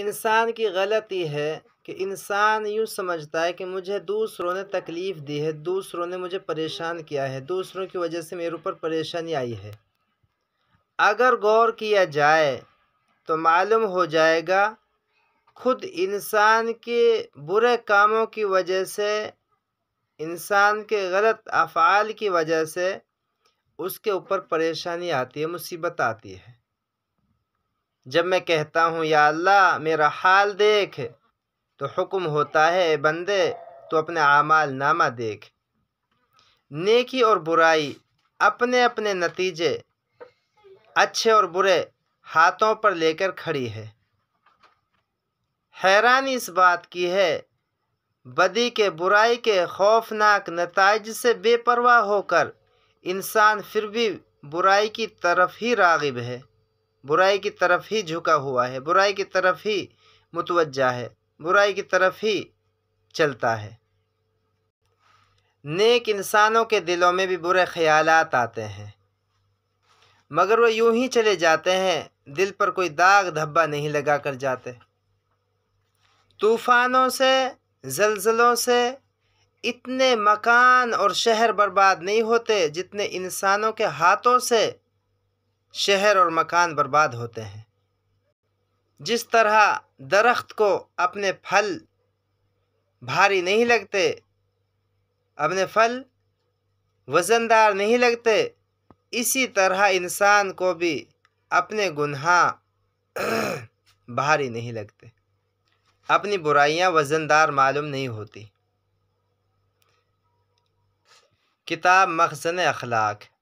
इंसान की गलती है कि इंसान यूँ समझता है कि मुझे दूसरों ने तकलीफ़ दी है दूसरों ने मुझे परेशान किया है दूसरों की वजह से मेरे ऊपर परेशानी आई है अगर गौर किया जाए तो मालूम हो जाएगा खुद इंसान के बुरे कामों की वजह से इंसान के गलत अफ़ाल की वजह से उसके ऊपर परेशानी आती है मुसीबत आती है जब मैं कहता हूँ या अल्लाह मेरा हाल देख तो हुक्म होता है बंदे तो अपने आमाल नामा देख नेकी और बुराई अपने अपने नतीजे अच्छे और बुरे हाथों पर लेकर खड़ी है हैरानी इस बात की है बदी के बुराई के खौफनाक नतज से बेपरवाह होकर इंसान फिर भी बुराई की तरफ ही रागिब है बुराई की तरफ ही झुका हुआ है बुराई की तरफ ही मुतवजा है बुराई की तरफ ही चलता है नेक इंसानों के दिलों में भी बुरे ख्याल आते हैं मगर वो यूं ही चले जाते हैं दिल पर कोई दाग धब्बा नहीं लगा कर जाते तूफ़ानों से जलजलों से इतने मकान और शहर बर्बाद नहीं होते जितने इंसानों के हाथों से शहर और मकान बर्बाद होते हैं जिस तरह दरख्त को अपने फल भारी नहीं लगते अपने फल वज़नदार नहीं लगते इसी तरह इंसान को भी अपने गुनहा भारी नहीं लगते अपनी बुराइयां वज़नदार मालूम नहीं होती किताब मखजन अखलाक